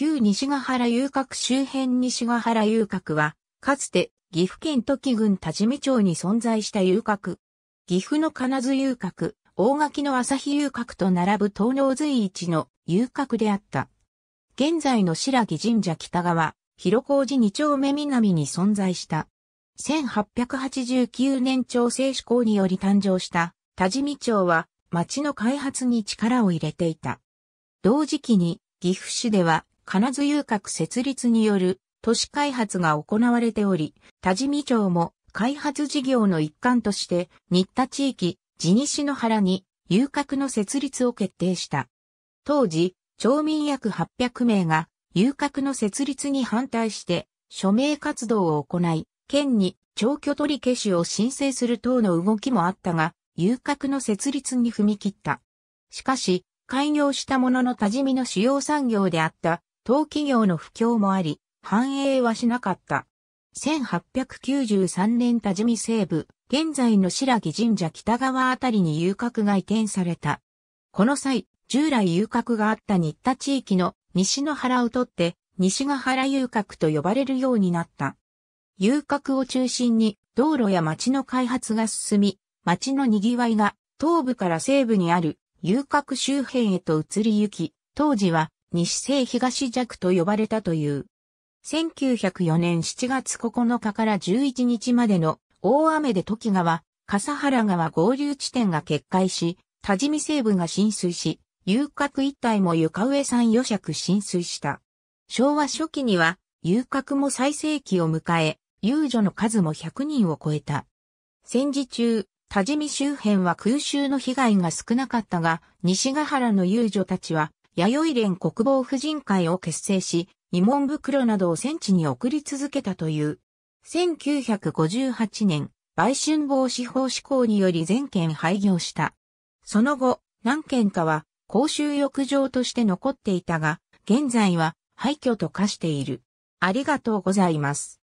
旧西ヶ原遊郭周辺西ヶ原遊郭は、かつて岐阜県時郡多治見町に存在した遊郭。岐阜の金津遊郭、大垣の朝日遊郭と並ぶ東能随一の遊郭であった。現在の白木神社北側、広小路二丁目南に存在した。1889年調整施行により誕生した多治見町は町の開発に力を入れていた。同時期に岐阜市では金津遊郭設立による都市開発が行われており、多治見町も開発事業の一環として、新田地域、地西の原に遊郭の設立を決定した。当時、町民約800名が遊郭の設立に反対して署名活動を行い、県に長距取り消しを申請する等の動きもあったが、遊郭の設立に踏み切った。しかし、開業したものの多治見の主要産業であった当企業の不況もあり、繁栄はしなかった。1893年多治見西部、現在の白木神社北側あたりに遊郭が移転された。この際、従来遊郭があった新田地域の西の原を取って、西ヶ原遊郭と呼ばれるようになった。遊郭を中心に道路や町の開発が進み、町の賑わいが東部から西部にある遊郭周辺へと移り行き、当時は西西東弱と呼ばれたという。1904年7月9日から11日までの大雨で時川、笠原川合流地点が決壊し、多治見西部が浸水し、遊郭一帯も床上山余尺浸水した。昭和初期には、遊郭も最盛期を迎え、遊女の数も100人を超えた。戦時中、多治見周辺は空襲の被害が少なかったが、西ヶ原の遊女たちは弥生連国防婦人会を結成し、慰問袋などを戦地に送り続けたという。1958年、売春防止法施行により全県廃業した。その後、何県かは公衆浴場として残っていたが、現在は廃墟と化している。ありがとうございます。